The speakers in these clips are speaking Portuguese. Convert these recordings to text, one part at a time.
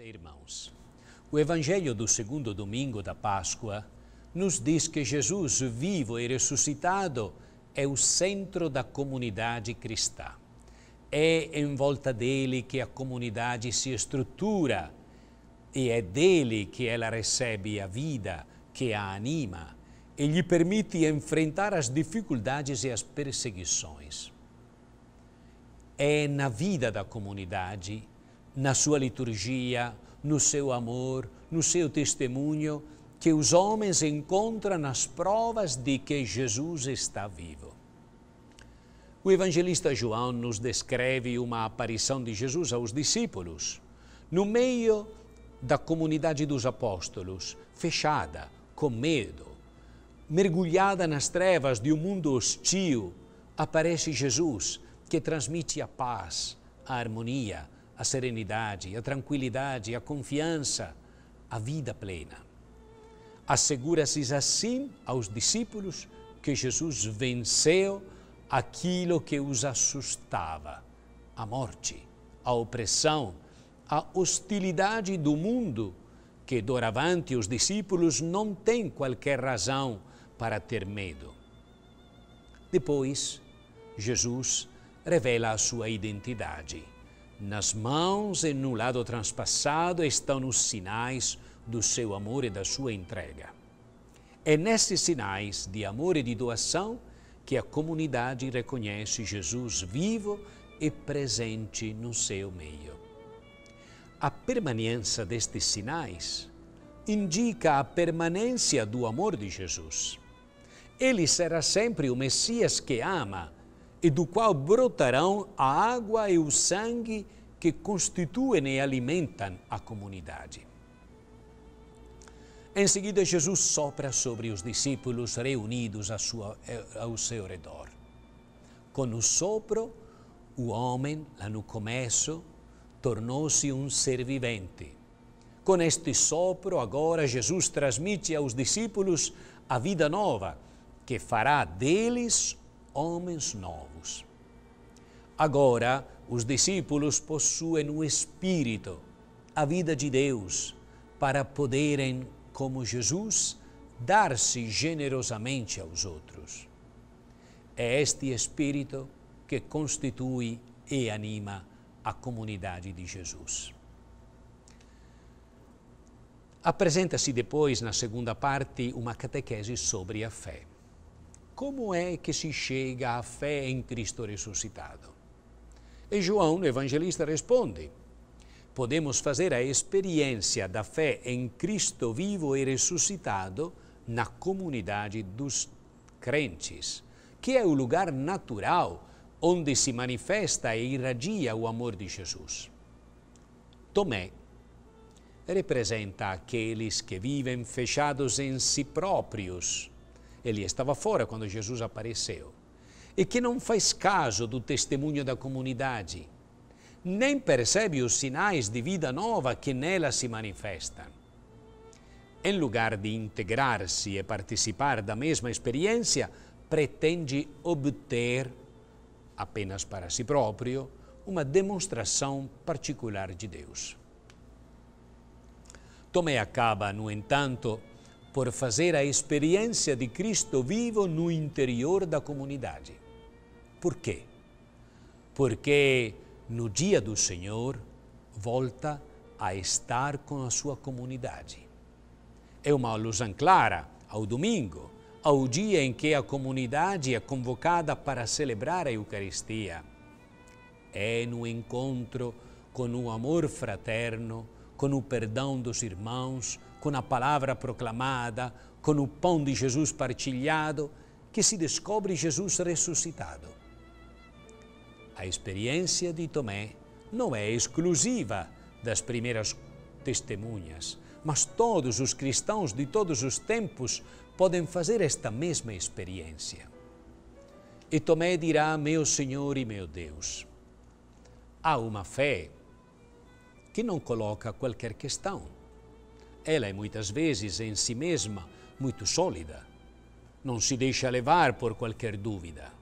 Irmãos, o Evangelho do segundo domingo da Páscoa nos diz que Jesus, vivo e ressuscitado, é o centro da comunidade cristã. É em volta dele que a comunidade se estrutura e é dele que ela recebe a vida, que a anima e lhe permite enfrentar as dificuldades e as perseguições. É na vida da comunidade na sua liturgia, no seu amor, no seu testemunho, que os homens encontram as provas de que Jesus está vivo. O evangelista João nos descreve uma aparição de Jesus aos discípulos, no meio da comunidade dos apóstolos, fechada, com medo, mergulhada nas trevas de um mundo hostil, aparece Jesus, que transmite a paz, a harmonia, a serenidade, a tranquilidade, a confiança, a vida plena. Assegura-se assim aos discípulos que Jesus venceu aquilo que os assustava, a morte, a opressão, a hostilidade do mundo, que doravante os discípulos não têm qualquer razão para ter medo. Depois, Jesus revela a sua identidade nas mãos e no lado transpassado estão os sinais do seu amor e da sua entrega. É nesses sinais de amor e de doação que a comunidade reconhece Jesus vivo e presente no seu meio. A permanência destes sinais indica a permanência do amor de Jesus. Ele será sempre o Messias que ama e do qual brotarão a água e o sangue que constituem e alimentam a comunidade. Em seguida, Jesus sopra sobre os discípulos reunidos sua, eh, ao seu redor. Com o sopro, o homem, lá no começo, tornou-se um ser vivente. Com este sopro, agora, Jesus transmite aos discípulos a vida nova, que fará deles homens novos. Agora, os discípulos possuem o Espírito, a vida de Deus, para poderem, como Jesus, dar-se generosamente aos outros. É este Espírito que constitui e anima a comunidade de Jesus. Apresenta-se depois, na segunda parte, uma catequese sobre a fé como é que se chega à fé em Cristo ressuscitado? E João, o evangelista, responde: podemos fazer a experiência da fé em Cristo vivo e ressuscitado na comunidade dos crentes, que é o lugar natural onde se manifesta e irradia o amor de Jesus. Tomé representa aqueles que vivem fechados em si próprios ele estava fora quando Jesus apareceu. E que não faz caso do testemunho da comunidade, nem percebe os sinais de vida nova que nela se manifestam. Em lugar de integrar-se e participar da mesma experiência, pretende obter, apenas para si próprio, uma demonstração particular de Deus. Tomé acaba, no entanto, por fazer a experiência de Cristo vivo no interior da comunidade. Por quê? Porque no dia do Senhor volta a estar com a sua comunidade. É uma alusão clara ao domingo, ao dia em que a comunidade é convocada para celebrar a Eucaristia. É no encontro com o amor fraterno, com o perdão dos irmãos, com a palavra proclamada, com o pão de Jesus partilhado, que se descobre Jesus ressuscitado. A experiência de Tomé não é exclusiva das primeiras testemunhas, mas todos os cristãos de todos os tempos podem fazer esta mesma experiência. E Tomé dirá: Meu Senhor e meu Deus. Há uma fé que não coloca qualquer questão ela é muitas vezes em si mesma muito sólida, não se deixa levar por qualquer dúvida.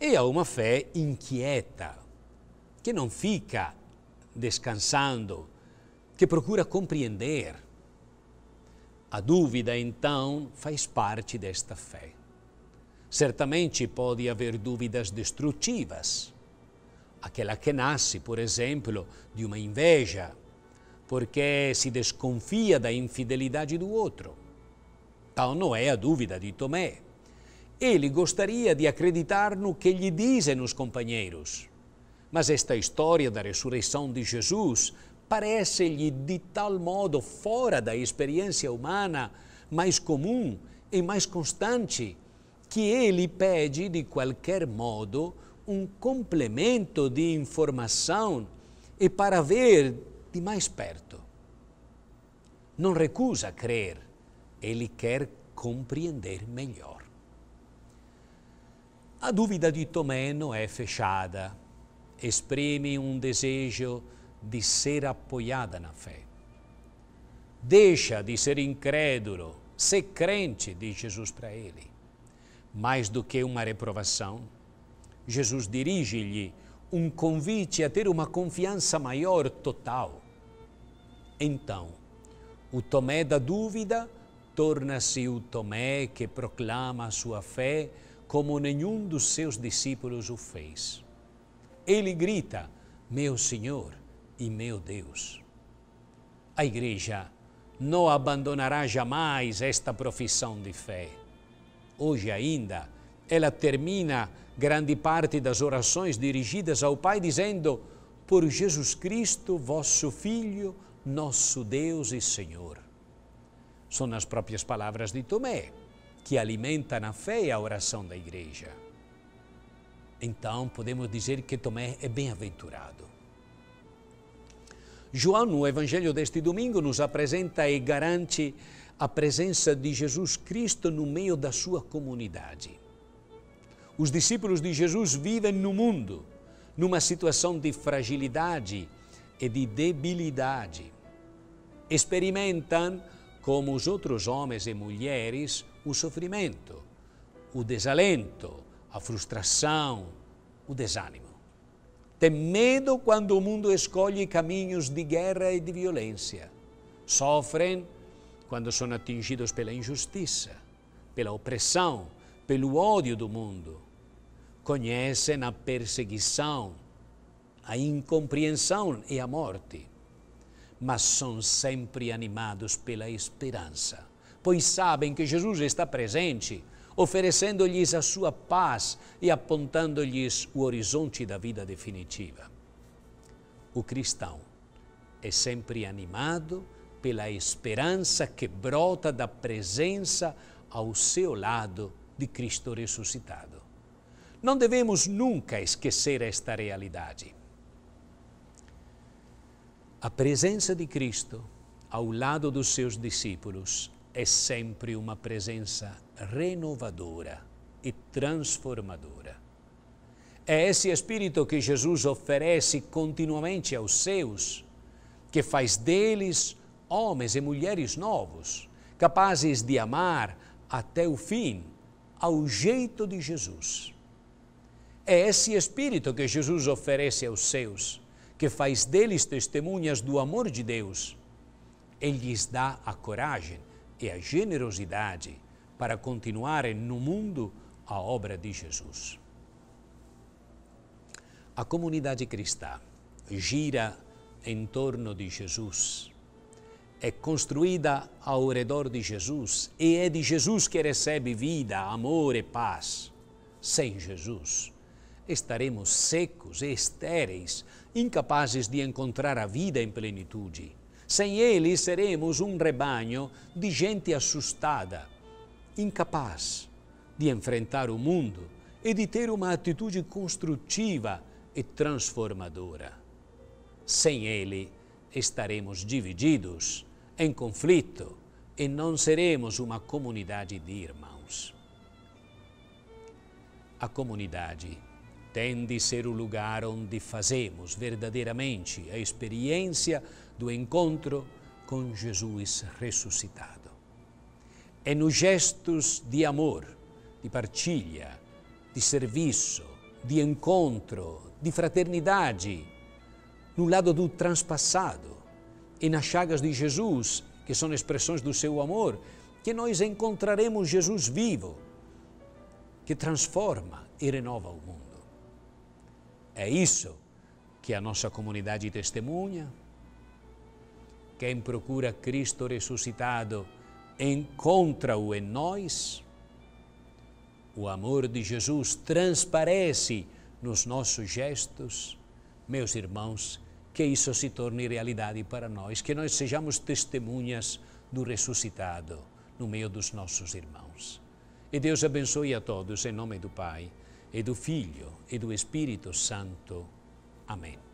E há uma fé inquieta, que não fica descansando, que procura compreender. A dúvida, então, faz parte desta fé. Certamente pode haver dúvidas destrutivas. Aquela que nasce, por exemplo, de uma inveja porque se desconfia da infidelidade do outro. Tal não é a dúvida de Tomé. Ele gostaria de acreditar no que lhe dizem os companheiros. Mas esta história da ressurreição de Jesus parece-lhe de tal modo fora da experiência humana, mais comum e mais constante, que ele pede, de qualquer modo, um complemento de informação e para ver de mais esperto. não recusa crer, ele quer compreender melhor. A dúvida de Tomé não é fechada, exprime um desejo de ser apoiada na fé. Deixa de ser incrédulo, ser crente, diz Jesus para ele. Mais do que uma reprovação, Jesus dirige-lhe um convite a ter uma confiança maior total. Então, o Tomé da dúvida torna-se o Tomé que proclama a sua fé como nenhum dos seus discípulos o fez. Ele grita: Meu Senhor e meu Deus. A Igreja não abandonará jamais esta profissão de fé. Hoje ainda, ela termina grande parte das orações dirigidas ao Pai, dizendo: Por Jesus Cristo, vosso Filho, nosso Deus e Senhor. São as próprias palavras de Tomé, que alimenta na fé a oração da Igreja. Então podemos dizer que Tomé é bem-aventurado. João, no Evangelho deste domingo, nos apresenta e garante a presença de Jesus Cristo no meio da sua comunidade. Os discípulos de Jesus vivem no mundo, numa situação de fragilidade e de debilidade. Experimentam, como os outros homens e mulheres, o sofrimento, o desalento, a frustração, o desânimo. Tem medo quando o mundo escolhe caminhos de guerra e de violência. Sofrem quando são atingidos pela injustiça, pela opressão, pelo ódio do mundo conhecem a perseguição, a incompreensão e a morte, mas são sempre animados pela esperança, pois sabem que Jesus está presente, oferecendo-lhes a sua paz e apontando-lhes o horizonte da vida definitiva. O cristão é sempre animado pela esperança que brota da presença ao seu lado de Cristo ressuscitado. Não devemos nunca esquecer esta realidade. A presença de Cristo ao lado dos seus discípulos é sempre uma presença renovadora e transformadora. É esse espírito que Jesus oferece continuamente aos seus, que faz deles homens e mulheres novos, capazes de amar até o fim, ao jeito de Jesus. É esse espírito que Jesus oferece aos seus, que faz deles testemunhas do amor de Deus. Ele lhes dá a coragem e a generosidade para continuarem no mundo a obra de Jesus. A comunidade cristã gira em torno de Jesus, é construída ao redor de Jesus e é de Jesus que recebe vida, amor e paz. Sem Jesus, estaremos secos, estéreis, incapazes de encontrar a vida em plenitude. Sem ele, seremos um rebanho de gente assustada, incapaz de enfrentar o mundo e de ter uma atitude construtiva e transformadora. Sem ele, estaremos divididos, em conflito, e não seremos uma comunidade de irmãos. A comunidade tem de ser o lugar onde fazemos verdadeiramente a experiência do encontro com Jesus ressuscitado. É nos gestos de amor, de partilha, de serviço, de encontro, de fraternidade, no lado do transpassado e nas chagas de Jesus, que são expressões do seu amor, que nós encontraremos Jesus vivo, que transforma e renova o mundo. É isso que a nossa comunidade testemunha. Quem procura Cristo ressuscitado encontra-o em nós. O amor de Jesus transparece nos nossos gestos. Meus irmãos, que isso se torne realidade para nós, que nós sejamos testemunhas do ressuscitado no meio dos nossos irmãos. E Deus abençoe a todos, em nome do Pai e do Figlio e do Spirito Santo. Amen.